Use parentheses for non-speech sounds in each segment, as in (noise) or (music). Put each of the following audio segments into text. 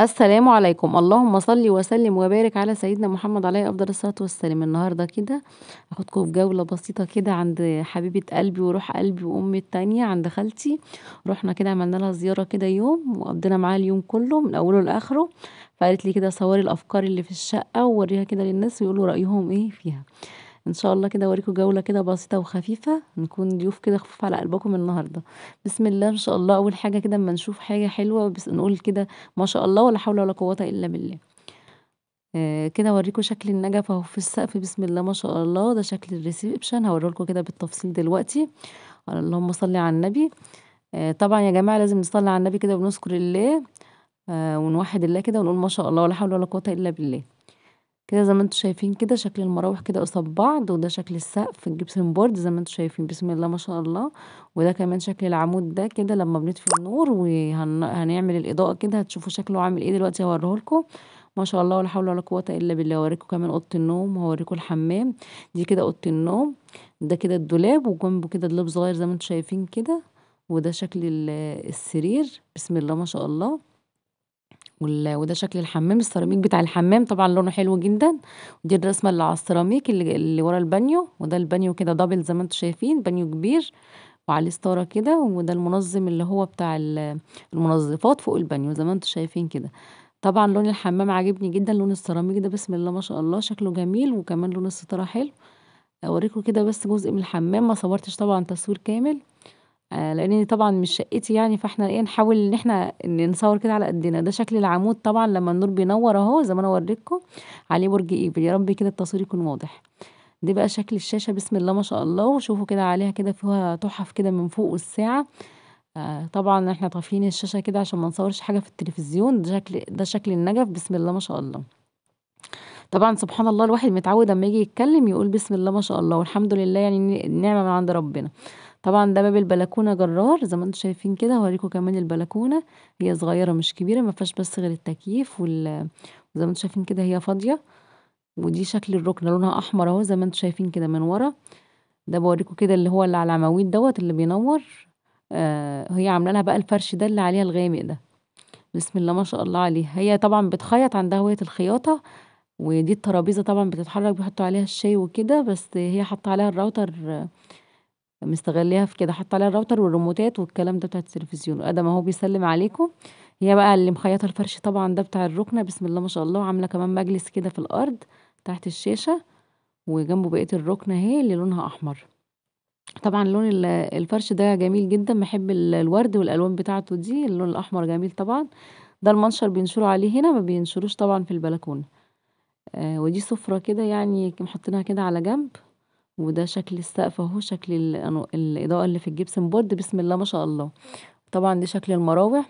السلام عليكم اللهم صل وسلم وبارك على سيدنا محمد عليه افضل الصلاه والسلام النهارده كده هاخدكم في جوله بسيطه كده عند حبيبه قلبي وروح قلبي وامي التانية عند خالتي رحنا كده عملنا لها زياره كده يوم وقضينا معاها اليوم كله من اوله لاخره فقالت لي كده صوري الافكار اللي في الشقه ووريها كده للناس ويقولوا رايهم ايه فيها ان شاء الله كده اوريكم جوله كده بسيطه وخفيفه نكون ضيوف كده خفيف على قلبكم النهارده بسم الله ان شاء الله اول حاجه كده اما نشوف حاجه حلوه بس نقول كده ما شاء الله ولا حول ولا قوه الا بالله آه كده اوريكم شكل النجف اهو في السقف بسم الله ما شاء الله ده شكل الريسبشن لكم كده بالتفصيل دلوقتي اللهم صل على النبي آه طبعا يا جماعه لازم نصلي على النبي كده ونذكر الله آه ونوحد الله كده ونقول ما شاء الله ولا حول ولا قوه الا بالله كده زي ما أنتم شايفين كده شكل المراوح كده قصاد بعض وده شكل السقف الجبسن بورد زي ما أنتم شايفين بسم الله ما شاء الله وده كمان شكل العمود ده كده لما بنطفي النور وهنعمل الإضاءة كده هتشوفوا شكله عامل ايه دلوقتي هوريه لكم ما شاء الله ولا حول ولا قوة إلا بالله هوريكم كمان أوضة النوم وهوريكم الحمام دي كده أوضة النوم ده كده الدولاب وجنبه كده دولاب صغير زي ما أنتم شايفين كده وده شكل السرير بسم الله ما شاء الله وده شكل الحمام السيراميك بتاع الحمام طبعًا لونه حلو جدًا، ودي الرسمة اللي على السيراميك اللي اللي ورا البانيو، وده البانيو كده دبل زي ما أنتم شايفين بانيو كبير وعليه ستارة كده، وده المنظم اللي هو بتاع المنظفات فوق البانيو زي ما أنتم شايفين كده. طبعًا لون الحمام عاجبني جدًا، لون السيراميك ده بسم الله ما شاء الله شكله جميل وكمان لون الستارة حلو. اوريكم كده بس جزء من الحمام ما صورتش طبعًا تصوير كامل. آه، لان طبعًا مش شقّتي يعني، فإحنا إيه، نحاول إن إحنا نصوّر كده على قدّنا، ده شكل العمود طبعًا لمّا النور بينوّر أهو زي ما أنا ورّيتكم، عليه برج إيفل، يا رب كده التصوير يكون واضح. دي بقى شكل الشاشة بسم الله ما شاء الله، وشوفوا كده عليها كده فيها تُحَف كده من فوق والساعة، آآ آه، طبعًا إحنا طافيين الشاشة كده عشان ما نصوّرش حاجة في التليفزيون، ده شكل ده شكل النَجَف بسم الله ما شاء الله. وشوفوا كده عليها كده فيها تحف كده من فوق والساعه طبعا احنا طافيين الشاشه كده عشان ما نصورش حاجه في التليفزيون ده شكل ده شكل النجف بسم الله ما شاء الله طبعا سبحان الله الواحد متعوّد أمّا يجي يتكلّم يقول بسم الله ما شاء الله والحمد لله يعني نعمه النعمة من عند ربنا. طبعا ده باب البلكونه جرار زي ما انتم شايفين كده هوريكم كمان البلكونه هي صغيره مش كبيره ما فيهاش بس غير التكييف وال زي ما انتم شايفين كده هي فاضيه ودي شكل الركنه لونها احمر اهو زي ما انتم شايفين كده من ورا ده بوريكم كده اللي هو اللي على العواميد دوت اللي بينور آه هي عامله لها بقى الفرش ده اللي عليها الغامق ده بسم الله ما شاء الله عليها هي طبعا بتخيط عندها هوية الخياطه ودي الترابيزه طبعا بتتحرك بيحطوا عليها الشاي وكده بس هي حاطه عليها الراوتر مستغليها في كده، حاطّة عليها الراوتر والريموتات والكلام ده بتاع التلفزيون، ادم اهو بيسلّم عليكم، هي بقى اللي مخيّطة الفرش طبعًا ده بتاع الرُكنة بسم الله ما شاء الله، وعاملة كمان مجلس كده في الأرض تحت الشاشة، وجنبه بقية الرُكنة أهي اللي لونها أحمر. طبعًا لون الفرش ده جميل جدًا، بحب الورد والألوان بتاعته دي، اللون الأحمر جميل طبعًا، ده المنشر بينشروا عليه هنا، ما بينشروش طبعًا في البلكونة. آه ودي سُفرة كده يعني محطينها كده على جنب. وده شكل السقف اهو شكل الإضاءة اللي في الجبسن بورد بسم الله ما شاء الله طبعا ده شكل المراوح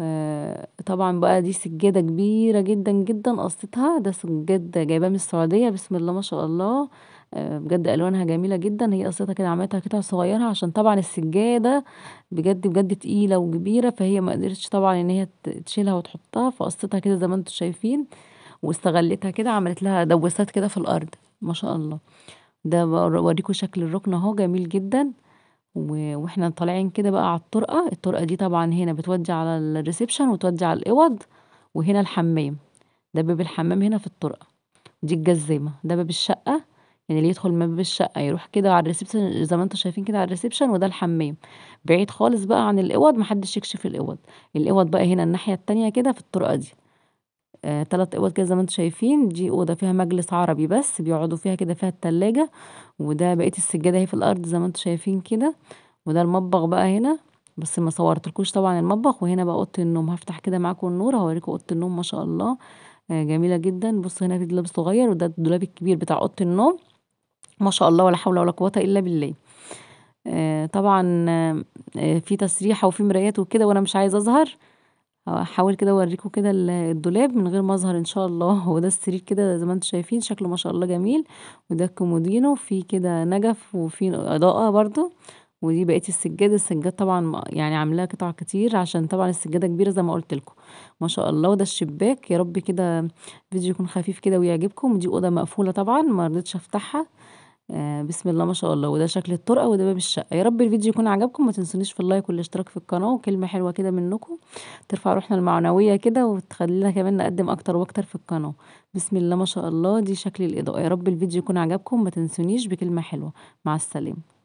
آه طبعا بقى دي سجادة كبيرة جدا جدا قصتها ده سجادة جايباه من السعودية بسم الله ما شاء الله آه بجد الوانها جميله جدا هي قصتها كده عملتها قطع صغيره عشان طبعا السجاده بجد بجد تقيله وكبيره فهي ما قدرتش طبعا ان هي تشيلها وتحطها فقصتها كده زي ما انتم شايفين واستغلتها كده عملت لها دوسات كده في الارض ما شاء الله ده بوريكم شكل الركن أهو جميل جدًا، و وإحنا طالعين كده بقى على الطرقة، الطرقة دي طبعًا هنا بتودّي على الريسبشن وتودّي على الأوَض، وهنا الحمّام، ده باب الحمّام هنا في الطرقة، دي الجزّامة، ده باب الشقة، يعني اللي يدخل من باب الشقة يروح كده على الريسبشن زي ما أنتم شايفين كده على الريسبشن وده الحمّام، بعيد خالص بقى عن الأوَض محدش يكشف الأوَض، الأوَض بقى هنا الناحية التانية كده في الطرقة دي. آه اوض كده زي ما انتم شايفين دي اوضه فيها مجلس عربي بس بيقعدوا فيها كده فيها التلاجة وده بقيه السجاده اهي في الارض زي ما انتم شايفين كده وده المطبخ بقى هنا بس ما صورتلكوش طبعا المطبخ وهنا بقى اوضه النوم هفتح كده معاكم النور هوريكم اوضه النوم ما شاء الله آه جميله جدا بصوا هنا في دولاب صغير وده الدولاب الكبير بتاع اوضه النوم ما شاء الله ولا حول ولا قوه الا بالله آه طبعا آه في تسريحه وفي مرايات وكده وانا مش عايزه اظهر هحاول كده أوريكم كده الدولاب من غير ما أظهر إن شاء الله، (laughs) هو ده السرير كده زي ما انتم شايفين شكله ما شاء الله جميل، وده الكومودينو في كده نجف وفي إضاءة برضو ودي بقية السجاد، السجاد طبعًا يعني عاملاها قطع كتير عشان طبعًا السجادة كبيرة زي ما قلت لكم، ما شاء الله وده الشباك يا رب كده فيديو يكون خفيف كده ويعجبكم، ودي أوضة مقفولة طبعًا مرضتش أفتحها. آه، بسم الله ما شاء الله، وده شكل الطرقة وده باب الشقة. يا رب الفيديو يكون عجبكم، ما تنسونيش في اللايك والاشتراك في القناة، وكلمة حلوة كده منكم ترفع روحنا المعنوية كده وتخلّينا كمان نقدّم أكتر وأكتر في القناة. بسم الله ما شاء الله، دي شكل الإضاءة. يا رب الفيديو يكون عجبكم، ما تنسونيش بكلمة حلوة. مع السلامة.